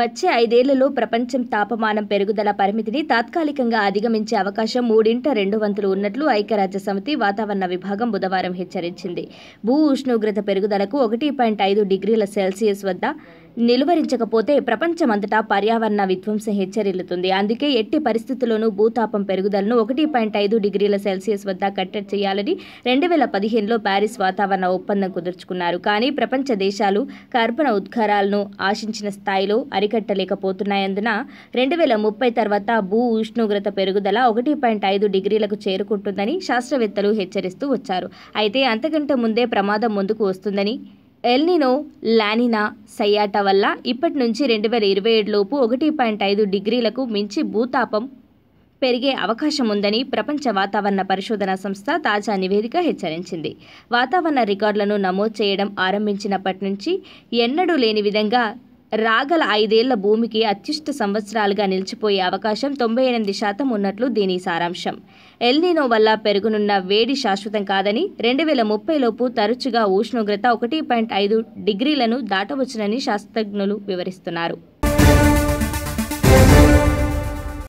వచ్చే ఐదేళ్లలో ప్రపంచం తాపమానం పెరుగుదల పరిమితిని తాత్కాలికంగా అధిగమించే అవకాశం మూడింట రెండు వంతులు ఉన్నట్లు ఐక్యరాజ్య సమితి వాతావరణ విభాగం బుధవారం హెచ్చరించింది భూ ఉష్ణోగ్రత పెరుగుదలకు ఒకటి పాయింట్ ఐదు డిగ్రీల సెల్సియస్ వద్ద నిలువరించకపోతే ప్రపంచమంతటా పర్యావరణ విధ్వంసం హెచ్చరిల్లుతుంది అందుకే ఎట్టి పరిస్థితుల్లోనూ భూతాపం పెరుగుదలను ఒకటి పాయింట్ ఐదు డిగ్రీల సెల్సియస్ వద్ద కట్టడి చేయాలని రెండు వేల పదిహేనులో ప్యారిస్ వాతావరణ ఒప్పందం కుదుర్చుకున్నారు కానీ ప్రపంచ దేశాలు కర్బన ఉద్గారాలను ఆశించిన స్థాయిలో అరికట్టలేకపోతున్నాయందున రెండు వేల ముప్పై తర్వాత భూ ఉష్ణోగ్రత పెరుగుదల ఒకటి పాయింట్ ఐదు డిగ్రీలకు చేరుకుంటుందని శాస్త్రవేత్తలు హెచ్చరిస్తూ వచ్చారు అయితే అంతకంటే ముందే ప్రమాదం ముందుకు వస్తుందని ఎల్నినో లానినా సయాట వల్ల ఇప్పటి నుంచి రెండు వేల ఇరవై ఏడులోపు ఒకటి పాయింట్ ఐదు డిగ్రీలకు మించి భూతాపం పెరిగే అవకాశం ఉందని ప్రపంచ వాతావరణ పరిశోధన సంస్థ తాజా నివేదిక హెచ్చరించింది వాతావరణ రికార్డులను నమోదు చేయడం ఆరంభించినప్పటి నుంచి ఎన్నడూ లేని విధంగా రాగల ఐదేళ్ల భూమికి అత్యుష్ట సంవత్సరాలుగా నిలిచిపోయే అవకాశం తొంభై ఎనిమిది శాతం ఉన్నట్లు దీని సారాంశం ఎల్నీనో వల్ల పెరుగునున్న వేడి శాశ్వతం కాదని రెండు వేల ముప్పైలోపు తరచుగా ఉష్ణోగ్రత ఒకటి పాయింట్ ఐదు డిగ్రీలను దాటవచ్చునని శాస్త్రజ్ఞులు వివరిస్తున్నారు